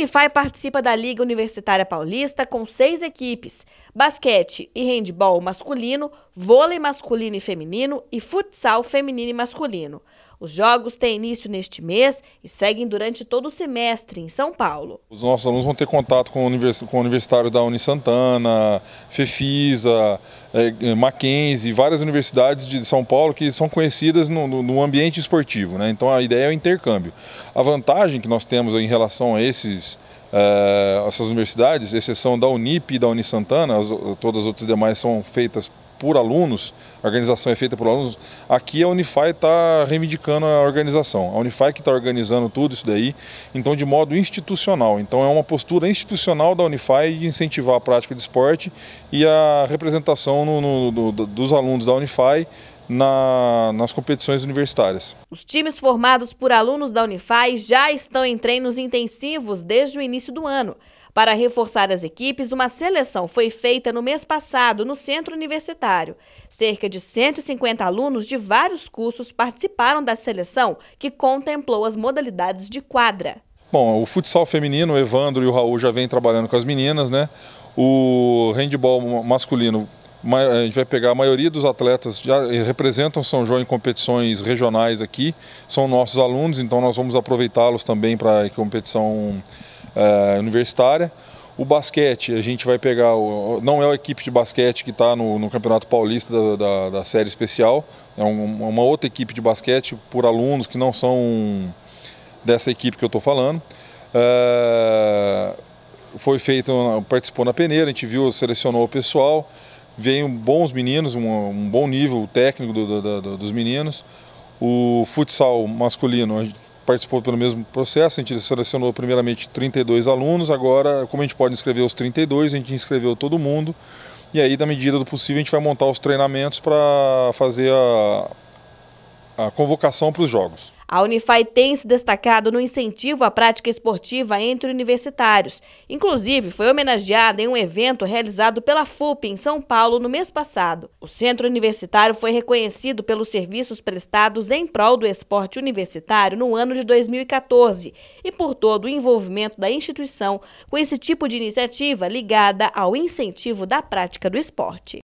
Unify participa da Liga Universitária Paulista com seis equipes: basquete e handball masculino, vôlei masculino e feminino e futsal feminino e masculino. Os jogos têm início neste mês e seguem durante todo o semestre em São Paulo. Os nossos alunos vão ter contato com, univers, com universitários da Unisantana, Fefisa, é, é, Mackenzie, várias universidades de São Paulo que são conhecidas no, no ambiente esportivo. Né? Então a ideia é o intercâmbio. A vantagem que nós temos em relação a esses é, essas universidades, exceção da Unip e da Unisantana, as, todas as outras demais são feitas por alunos, a organização é feita por alunos, aqui a Unify está reivindicando a organização. A Unify que está organizando tudo isso daí, então de modo institucional. Então é uma postura institucional da Unify de incentivar a prática de esporte e a representação no, no, do, dos alunos da Unify na, nas competições universitárias. Os times formados por alunos da Unify já estão em treinos intensivos desde o início do ano. Para reforçar as equipes, uma seleção foi feita no mês passado no centro universitário. Cerca de 150 alunos de vários cursos participaram da seleção, que contemplou as modalidades de quadra. Bom, o futsal feminino, o Evandro e o Raul já vêm trabalhando com as meninas, né? O handball masculino a gente vai pegar a maioria dos atletas já eh, representam São João em competições regionais aqui, são nossos alunos, então nós vamos aproveitá-los também para competição é, universitária. O basquete, a gente vai pegar, o, não é a equipe de basquete que está no, no, Campeonato Paulista da, da, da série especial, é um, uma outra equipe de basquete por alunos que não são dessa equipe que eu estou falando. É, foi feito, participou na peneira, a gente viu, selecionou o pessoal, veio bons meninos, um, um bom nível técnico do, do, do, dos meninos. O futsal masculino, participou pelo mesmo processo, a gente selecionou primeiramente 32 alunos, agora, como a gente pode inscrever os 32, a gente inscreveu todo mundo, e aí, na medida do possível, a gente vai montar os treinamentos para fazer a, a convocação para os jogos. A Unify tem se destacado no incentivo à prática esportiva entre universitários. Inclusive, foi homenageada em um evento realizado pela FUP em São Paulo no mês passado. O centro universitário foi reconhecido pelos serviços prestados em prol do esporte universitário no ano de 2014 e por todo o envolvimento da instituição com esse tipo de iniciativa ligada ao incentivo da prática do esporte.